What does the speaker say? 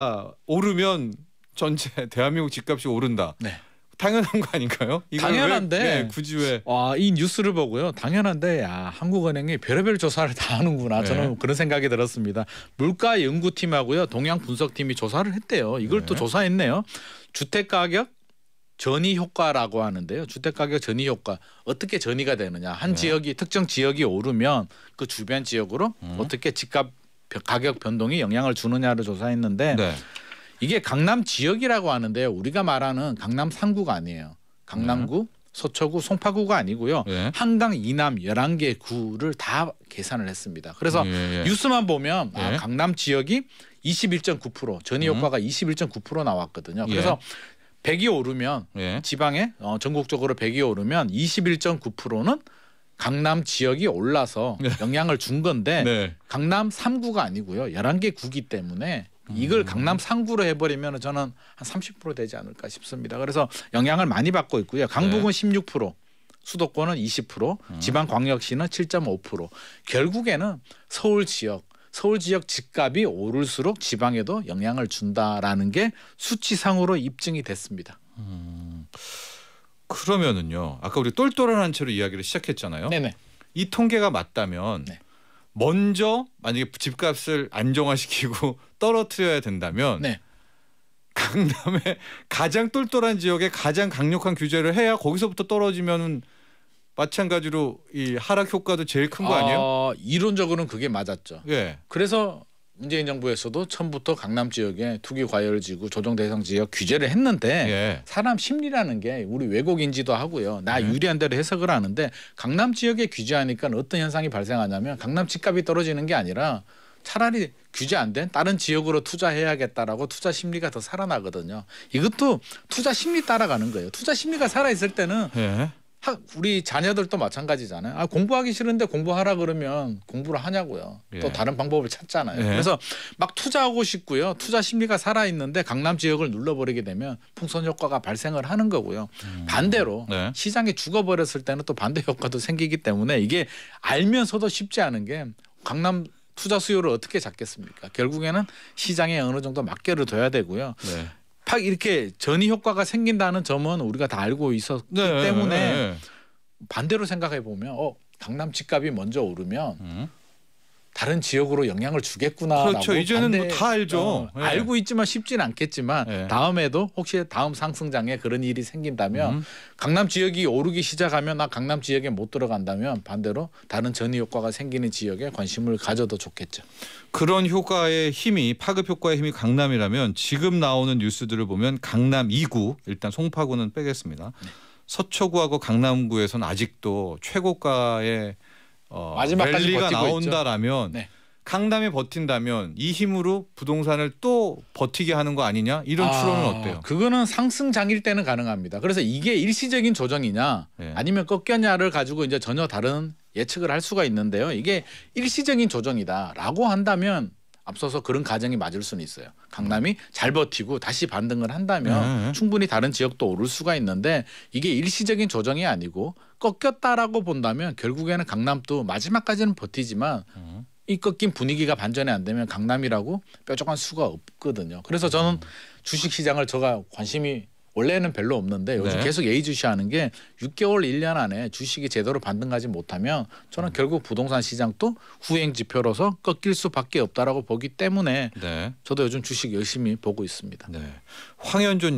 아, 오르면 전체 대한민국 집값이 오른다. 네. 당연한 거 아닌가요? 당연한데 왜, 네, 굳이 왜? 와이 아, 뉴스를 보고요. 당연한데 야 한국은행이 별의별 조사를 다 하는구나. 네. 저는 그런 생각이 들었습니다. 물가 연구팀하고요, 동향 분석팀이 조사를 했대요. 이걸 네. 또 조사했네요. 주택 가격 전이 효과라고 하는데요. 주택 가격 전이 효과 어떻게 전이가 되느냐? 한 네. 지역이 특정 지역이 오르면 그 주변 지역으로 음. 어떻게 집값 가격 변동이 영향을 주느냐를 조사했는데 네. 이게 강남 지역이라고 하는데 우리가 말하는 강남 3구가 아니에요. 강남구, 네. 서초구, 송파구가 아니고요. 네. 한강 이남 열한 개 구를 다 계산을 했습니다. 그래서 예, 예. 뉴스만 보면 아, 예. 강남 지역이 21.9% 전이 음. 효과가 음. 21.9% 나왔거든요. 그래서 예. 100이 오르면 지방에 어, 전국적으로 100이 오르면 21.9%는 강남 지역이 올라서 네. 영향을 준 건데 네. 강남 3구가 아니고요. 11개 구기 때문에 이걸 음. 강남 3구로 해버리면 저는 한 30% 되지 않을까 싶습니다. 그래서 영향을 많이 받고 있고요. 강북은 네. 16%. 수도권은 20%, 지방 광역시는 7.5%. 결국에는 서울 지역, 서울 지역 집값이 오를수록 지방에도 영향을 준다라는 게 수치상으로 입증이 됐습니다. 음. 그러면은요. 아까 우리 똘똘한 한 채로 이야기를 시작했잖아요. 네네. 이 통계가 맞다면 네. 먼저 만약에 집값을 안정화시키고 떨어뜨려야 된다면 네. 강남의 가장 똘똘한 지역에 가장 강력한 규제를 해야 거기서부터 떨어지면은 마찬가지로 이 하락 효과도 제일 큰 거 아니에요? 어, 이론적으로는 그게 맞았죠. 예. 그래서 문재인 정부에서도 처음부터 강남 지역에 투기 과열 지구 조정 대상 지역 규제를 했는데 예. 사람 심리라는 게 우리 왜곡인지도 하고요. 나 네. 유리한 대로 해석을 하는데 강남 지역에 규제하니까 어떤 현상이 발생하냐면 강남 집값이 떨어지는 게 아니라 차라리 규제 안 된 다른 지역으로 투자해야겠다라고 투자 심리가 더 살아나거든요. 이것도 투자 심리 따라가는 거예요. 투자 심리가 살아 있을 때는 예. 우리 자녀들도 마찬가지잖아요. 아, 공부하기 싫은데 공부하라 그러면 공부를 하냐고요. 예. 또 다른 방법을 찾잖아요. 예. 그래서 막 투자하고 싶고요. 투자 심리가 살아 있는데 강남 지역을 눌러버리게 되면 풍선 효과가 발생을 하는 거고요. 음. 반대로 네. 시장이 죽어버렸을 때는 또 반대 효과도 생기기 때문에 이게 알면서도 쉽지 않은 게 강남 투자 수요를 어떻게 잡겠습니까? 결국에는 시장에 어느 정도 맡겨를 둬야 되고요. 네. 팍 이렇게 전이 효과가 생긴다는 점은 우리가 다 알고 있었기 네, 네 때문에 네, 반대로 생각해 보면 어 강남 집값이 먼저 오르면 음. 다른 지역으로 영향을 주겠구나 그렇죠. 이제는 뭐다 알죠. 어, 예. 알고 있지만 쉽진 않겠지만 예. 다음에도 혹시 다음 상승장에 그런 일이 생긴다면 음. 강남 지역이 오르기 시작하면 나 아, 강남 지역에 못 들어간다면 반대로 다른 전이 효과가 생기는 지역에 관심을 가져도 좋겠죠. 그런 효과의 힘이 파급 효과의 힘이 강남이라면 지금 나오는 뉴스들을 보면 강남 2구 일단 송파구는 빼겠습니다. 네. 서초구하고 강남구에선 아직도 최고가의 어, 마지막까 랠리가 나온다라면 네. 강남에 버틴다면 이 힘으로 부동산을 또 버티게 하는 거 아니냐 이런 아, 추론은 어때요? 그거는 상승장일 때는 가능합니다. 그래서 이게 일시적인 조정이냐 네. 아니면 꺾였냐를 가지고 이제 전혀 다른 예측을 할 수가 있는데요. 이게 일시적인 조정이다라고 한다면 앞서서 그런 가정이 맞을 수는 있어요. 강남이 잘 버티고 다시 반등을 한다면 네. 충분히 다른 지역도 오를 수가 있는데 이게 일시적인 조정이 아니고 꺾였다라고 본다면 결국에는 강남도 마지막까지는 버티지만 이 꺾인 분위기가 반전이 안 되면 강남이라고 뾰족한 수가 없거든요. 그래서 저는 주식 시장을 제가 관심이 원래는 별로 없는데 요즘 네. 계속 예의주시하는 게 6개월 1년 안에 주식이 제대로 반등하지 못하면 저는 음. 결국 부동산 시장도 후행 지표로서 꺾일 수밖에 없다라고 보기 때문에 네. 저도 요즘 주식 열심히 보고 있습니다. 네. 황현준